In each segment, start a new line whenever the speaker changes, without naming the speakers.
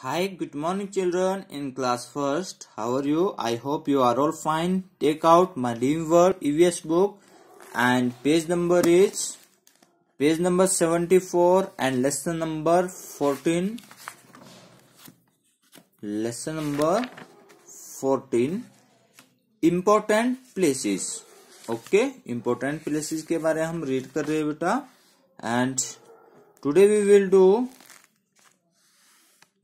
Hi, good morning children in class first. How are you? I hope you are all fine. Take out my Limworld EVS book and page number is page number 74 and lesson number 14. Lesson number 14 important places. Okay, important places के बारे हम read कर रहे हैं बेटा and today we will do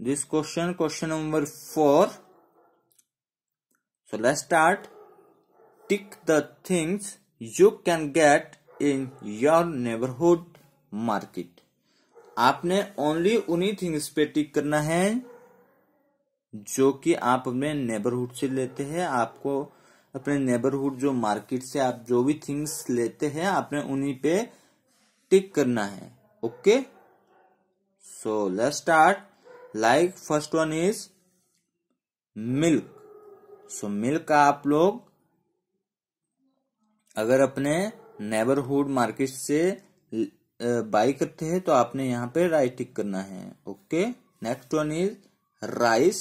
this question question number 4 so let's start tick the things you can get in your neighborhood market आपने only उन्हीं things पे टिक करना है जो कि आप अपने नेबरहुड से लेते हैं आपको अपने नेबरहुड जो मार्केट से आप जो भी थिंग्स लेते हैं आपने उन्हीं पे टिक करना है okay so let's start like first one is milk so milk का आप लोग अगर अपने नेबरहुड मार्केट से बाई करते हैं तो आपने यहाँ पे राइट टिक करना है okay next one is rice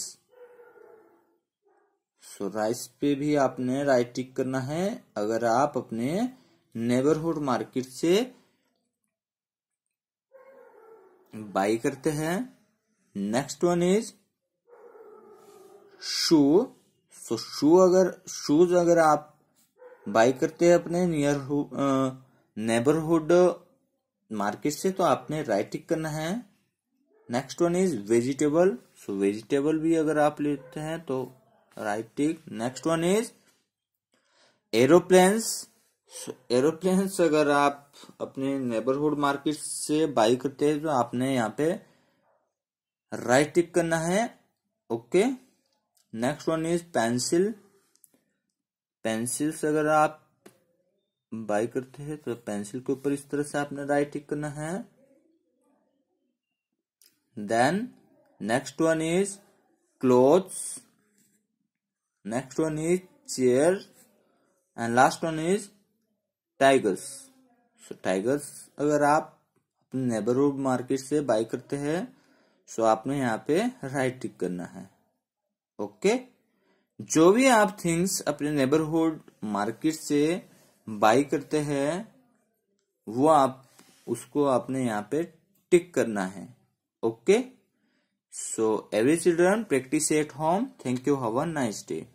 so rice पे भी आपने राइट टिक करना है अगर आप अपने नेबरहुड मार्केट से बाई करते हैं next one is shoe so shoe अगर शूज अगर आप बाई करते हैं अपने नियर नेबरहुड मार्केट से तो आपने राइट टिक करना है next one is vegetable so vegetable भी अगर आप लेते हैं तो right tick next one is aeroplanes aeroplanes अगर आप अपने नेबरहुड मार्केट से बाई करते हैं तो आपने यहाँ पे राइट टिक करना है okay next one is pencil pencils अगर आप बाई करते हैं तो पेंसिल के ऊपर इस तरह से आपने राइट टिक करना है then next one is clothes next one is chair and last one is tigers so tigers अगर आप अपने नेबरहुड मार्केट से बाई करते हैं सो आपने यहाँ पे राइट टिक करना है ओके जो भी आप थिंग्स अपने नेबरहुड मार्केट से बाई करते हैं वो आप उसको आपने यहाँ पे टिक करना है okay so every children practice at home thank you have a nice day